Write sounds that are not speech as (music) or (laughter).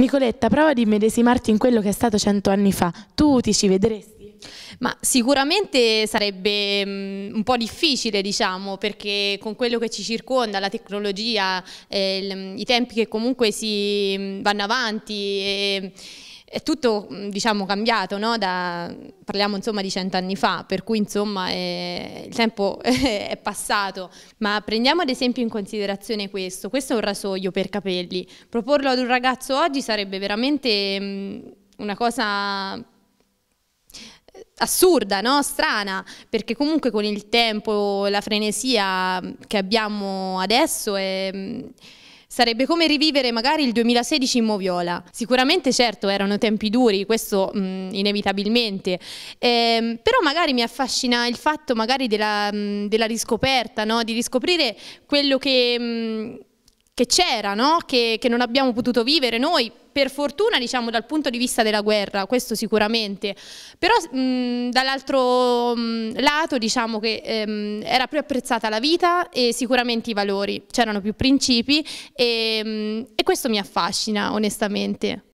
Nicoletta, prova ad immedesimarti in quello che è stato cento anni fa. Tu ti ci vedresti? Ma sicuramente sarebbe mm, un po' difficile, diciamo, perché con quello che ci circonda, la tecnologia, eh, i tempi che comunque si mm, vanno avanti. E, è tutto mm, diciamo, cambiato, no? da, parliamo insomma, di cent'anni fa, per cui insomma, è, il tempo (laughs) è passato, ma prendiamo ad esempio in considerazione questo, questo è un rasoio per capelli, proporlo ad un ragazzo oggi sarebbe veramente mh, mm, una cosa eh, assurda, no? strana, perché comunque con il tempo, la frenesia che abbiamo adesso è mm, Sarebbe come rivivere magari il 2016 in Moviola. Sicuramente certo erano tempi duri, questo mh, mm, inevitabilmente, ehm, però magari mi affascina il fatto magari della, mh, mm, della riscoperta, no? di riscoprire quello che... Mh, mm, che c'era, no? che, che, non abbiamo potuto vivere noi, per fortuna diciamo dal punto di vista della guerra, questo sicuramente, però dall'altro lato diciamo che ehm, era più apprezzata la vita e sicuramente i valori, c'erano più principi e, mh, e questo mi affascina onestamente.